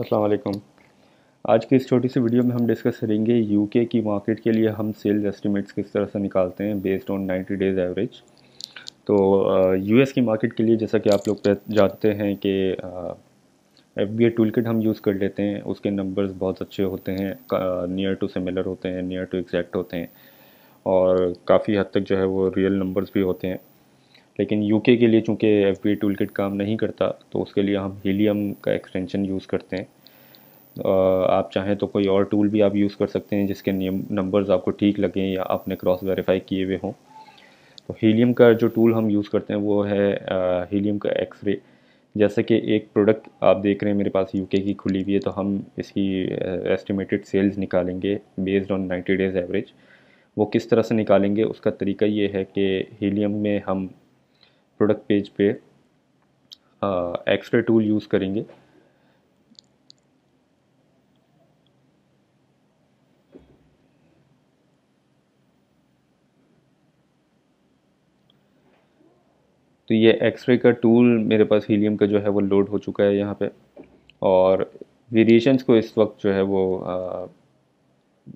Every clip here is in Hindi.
अस्सलाम वालेकुम आज की इस छोटी सी वीडियो में हम डिस्कस करेंगे यूके की मार्केट के लिए हम सेल्स एस्टिमेट्स किस तरह से निकालते हैं बेस्ड ऑन 90 डेज़ एवरेज तो यूएस uh, की मार्केट के लिए जैसा कि आप लोग जानते हैं कि एफ बी टूल किट हम यूज़ कर लेते हैं उसके नंबर्स बहुत अच्छे होते हैं नियर टू सिमिलर होते हैं नियर टू एग्जैक्ट होते हैं और काफ़ी हद तक जो है वो रियल नंबर्स भी होते हैं लेकिन यूके के लिए चूँकि एफ बी टूल किट काम नहीं करता तो उसके लिए हम हीलियम का एक्सटेंशन यूज़ करते हैं आप चाहें तो कोई और टूल भी आप यूज़ कर सकते हैं जिसके नियम नंबर्स आपको ठीक लगें या आपने क्रॉस वेरीफाई किए हुए हों तो हीलियम का जो टूल हम यूज़ करते हैं वो है हीलियम का एक्सरे जैसे कि एक प्रोडक्ट आप देख रहे हैं मेरे पास यूके की खुली हुई है तो हम इसकी एस्टिमेटेड सेल्स निकालेंगे based on ninety days average वो किस तरह से निकालेंगे उसका तरीका ये है कि हीलियम में हम प्रोडक्ट पेज पे एक्सरे टूल यूज़ करेंगे तो ये एक्सरे का टूल मेरे पास हीलियम का जो है वो लोड हो चुका है यहाँ पे और वेरिएशंस को इस वक्त जो है वो आ,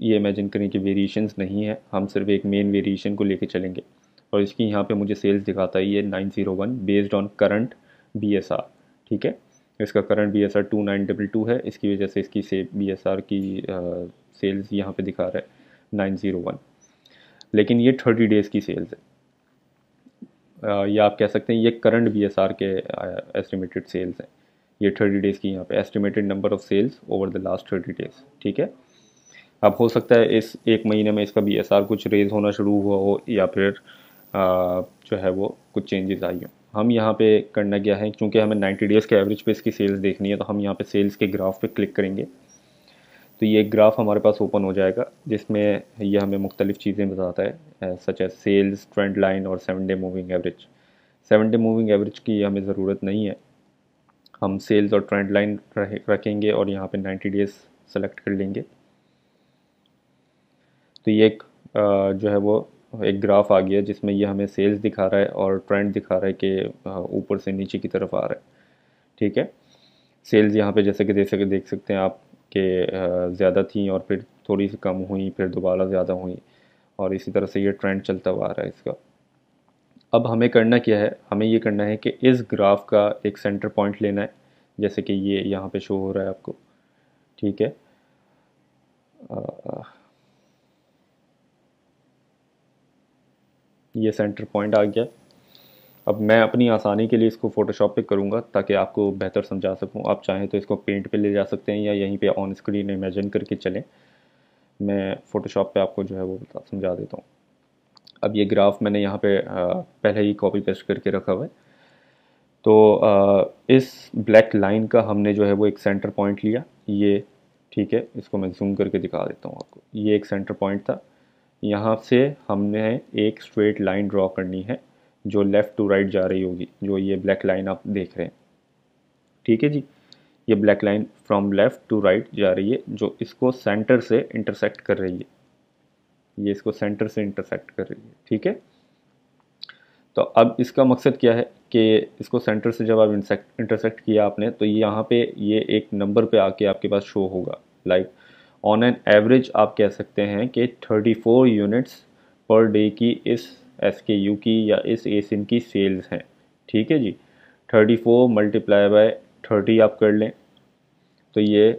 ये इमेजिन करें कि वेरिएशंस नहीं है हम सिर्फ एक मेन वेरिएशन को लेके चलेंगे और इसकी यहाँ पे मुझे सेल्स दिखाता है ये 901 बेस्ड ऑन करंट बीएसआर ठीक है इसका current B S R two nine double two है इसकी वजह से इसकी से बी एस आर की सेल्स यहाँ पे दिखा रहा है नाइन ज़ीरो वन लेकिन ये थर्टी डेज़ की सेल्स है आ, या आप कह सकते हैं ये करंट बी एस आर के एस्टिमेटेड सेल्स हैं ये थर्टी डेज़ की यहाँ पे estimated number of sales over the last thirty days ठीक है अब हो सकता है इस एक महीने में इसका बी एस आर कुछ रेज होना शुरू हुआ हो या फिर जो है वो कुछ चेंजेस आई हूँ हम यहाँ पे करना गया है क्योंकि हमें 90 डेज़ के एवरेज पे इसकी सेल्स देखनी है तो हम यहाँ पे सेल्स के ग्राफ पे क्लिक करेंगे तो ये ग्राफ हमारे पास ओपन हो जाएगा जिसमें यह हमें मुख्तलिफ़ चीज़ें बताता है सच है सेल्स ट्रेंड लाइन और seven day moving average seven day moving average की हमें ज़रूरत नहीं है हम सेल्स और ट्रेंड लाइन रखेंगे और यहाँ पे 90 डेज़ सेलेक्ट कर लेंगे तो ये एक जो है वो एक ग्राफ आ गया जिसमें ये हमें सेल्स दिखा रहा है और ट्रेंड दिखा रहा है कि ऊपर से नीचे की तरफ आ रहा है ठीक है सेल्स यहाँ पे जैसे कि देख सके देख सकते हैं आप कि ज़्यादा थी और फिर थोड़ी सी कम हुई फिर दोबारा ज़्यादा हुई और इसी तरह से ये ट्रेंड चलता हुआ आ रहा है इसका अब हमें करना क्या है हमें ये करना है कि इस ग्राफ का एक सेंटर पॉइंट लेना है जैसे कि ये यहाँ पे शो हो रहा है आपको ठीक है ये सेंटर पॉइंट आ गया अब मैं अपनी आसानी के लिए इसको फ़ोटोशॉप पे करूँगा ताकि आपको बेहतर समझा सकूँ आप चाहें तो इसको पेंट पे ले जा सकते हैं या यहीं पे ऑन स्क्रीन इमेजिन करके चलें मैं फ़ोटोशॉप पे आपको जो है वो समझा देता हूँ अब ये ग्राफ मैंने यहाँ पे पहले ही कॉपी पेस्ट करके रखा हुआ है तो इस ब्लैक लाइन का हमने जो है वो एक सेंटर पॉइंट लिया ये ठीक है इसको मैं जूम करके दिखा देता हूँ आपको ये एक सेंटर पॉइंट था यहाँ से हमने एक स्ट्रेट लाइन ड्रॉ करनी है जो लेफ़्ट टू राइट जा रही होगी जो ये ब्लैक लाइन आप देख रहे हैं ठीक है जी ये black line from left to right जा रही है जो इसको सेंटर से इंटरसेक्ट कर रही है ये इसको सेंटर से इंटरसेक्ट कर रही है ठीक है तो अब इसका मकसद क्या है कि इसको सेंटर से जब आप इंटरसेक्ट किया आपने तो यहाँ पे ये एक नंबर पे आके आपके पास शो होगा लाइक ऑन एन एवरेज आप कह सकते हैं कि 34 यूनिट्स पर डे की इस एस के यू की या इस एसिन की सेल्स हैं ठीक है जी 34 मल्टीप्लाई बाय थर्टी आप कर लें तो ये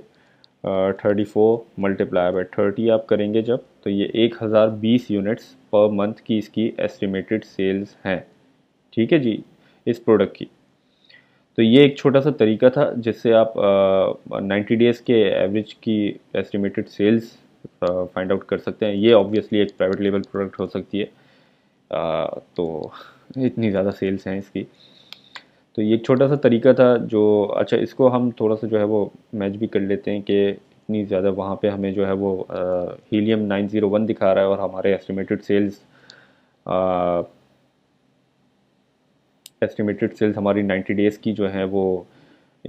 thirty four multiply by thirty आप करेंगे जब तो ये एक हज़ार बीस यूनिट्स पर मंथ की इसकी एस्टिमेटेड सेल्स हैं ठीक है जी इस प्रोडक्ट की तो ये एक छोटा सा तरीका था जिससे आप नाइन्टी डेज़ के एवरेज की एस्टिमेटेड सेल्स फाइंड आउट कर सकते हैं ये ऑब्वियसली एक प्राइवेट लेवल प्रोडक्ट हो सकती है आ, तो इतनी ज़्यादा सेल्स हैं इसकी तो ये एक छोटा सा तरीका था जो अच्छा इसको हम थोड़ा सा जो है वो मैच भी कर लेते हैं कि इतनी ज़्यादा वहाँ पे हमें जो है वो हीलियम नाइन ज़ीरो वन दिखा रहा है और हमारे एस्टिमेटेड सेल्स एस्टिमेटेड सेल्स हमारी 90 डेज़ की जो है वो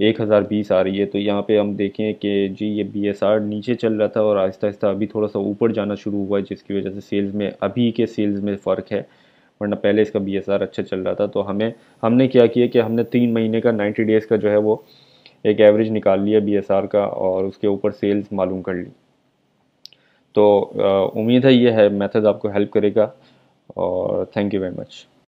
एक हज़ार बीस आ रही है तो यहाँ पे हम देखें कि जी ये बी एस आर नीचे चल रहा था और आहिस्ता आहिस्ता अभी थोड़ा सा ऊपर जाना शुरू हुआ है जिसकी वजह से सेल्स में अभी के सेल्स में फ़र्क है वरना पहले इसका बी एस आर अच्छा चल रहा था तो हमें हमने क्या किया कि हमने तीन महीने का नाइन्टी डेज़ का जो है वो एक एवरेज निकाल लिया बी एस आर का और उसके ऊपर सेल्स मालूम कर ली तो उम्मीद है ये है मेथड आपको हेल्प करेगा और थैंक यू वेरी मच